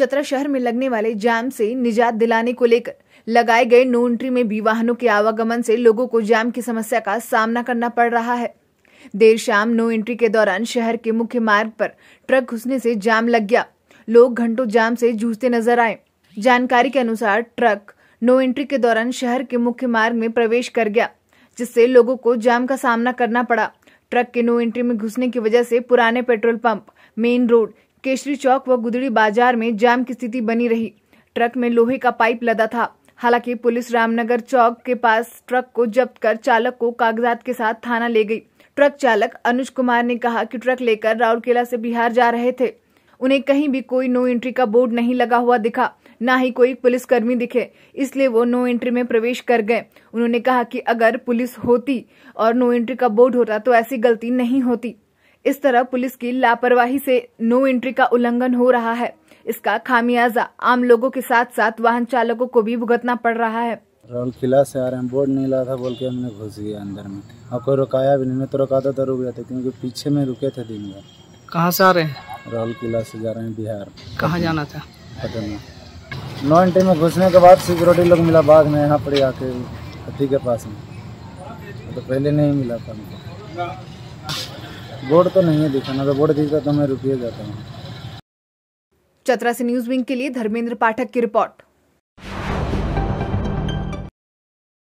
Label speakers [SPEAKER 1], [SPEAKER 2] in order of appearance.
[SPEAKER 1] चतरा शहर में लगने वाले जाम से निजात दिलाने को लेकर लगाए गए नो एंट्री में भी वाहनों के आवागमन से लोगों को जाम की समस्या का सामना करना पड़ रहा है देर शाम नो एंट्री के दौरान शहर के मुख्य मार्ग पर ट्रक घुसने से जाम लग गया लोग घंटों जाम से जूझते नजर आए जानकारी के अनुसार ट्रक नो एंट्री के दौरान शहर के मुख्य मार्ग में प्रवेश कर गया जिससे लोगों को जाम का सामना करना पड़ा ट्रक के नो एंट्री में घुसने की वजह से पुराने petrol pump main road Keshari चौक व गुदड़ी बाजार में जाम की स्थिति बनी रही ट्रक में लोहे का पाइप लदा था हालांकि पुलिस रामनगर चौक के पास ट्रक को जब्त कर चालक को कागजात के साथ थाना ले गई ट्रक चालक अनुज कुमार ने कहा कि ट्रक लेकर राउरकेला से बिहार जा रहे थे उन्हें कहीं भी कोई नो एंट्री का बोर्ड नहीं लगा हुआ दिखा न ही कोई पुलिसकर्मी दिखे इसलिए वो नो एंट्री में प्रवेश कर गए उन्होंने कहा कि अगर पुलिस होती और नो एंट्री का बोर्ड होता तो ऐसी गलती नहीं होती इस तरह पुलिस की लापरवाही से नो एंट्री का उल्लंघन हो रहा है इसका खामियाजा आम लोगों के साथ साथ वाहन चालकों को भी भुगतना पड़ रहा है
[SPEAKER 2] राहुल किला से आ रहे हैं बोर्ड नहीं ला था बोल के हमने घुस गया अंदर में और कोई रुकाया भी नहीं मैं तो रुकाता तो रुक जाते क्योंकि पीछे में रुके थे दिन भर कहाँ से आ रहे हैं राहुल किला से जा रहे हैं बिहार कहाँ जाना था पटना नो एंट्री में घुसने के बाद सिक्योरिटी लोग मिला बाद में यहाँ पर आके पति के पास में तो पहले नहीं मिला था बोर्ड तो नहीं है दिखाना तो बोर्ड दिखता तो मैं रुपये जाता हूँ
[SPEAKER 1] चतरा से न्यूज विंग के लिए धर्मेंद्र पाठक की रिपोर्ट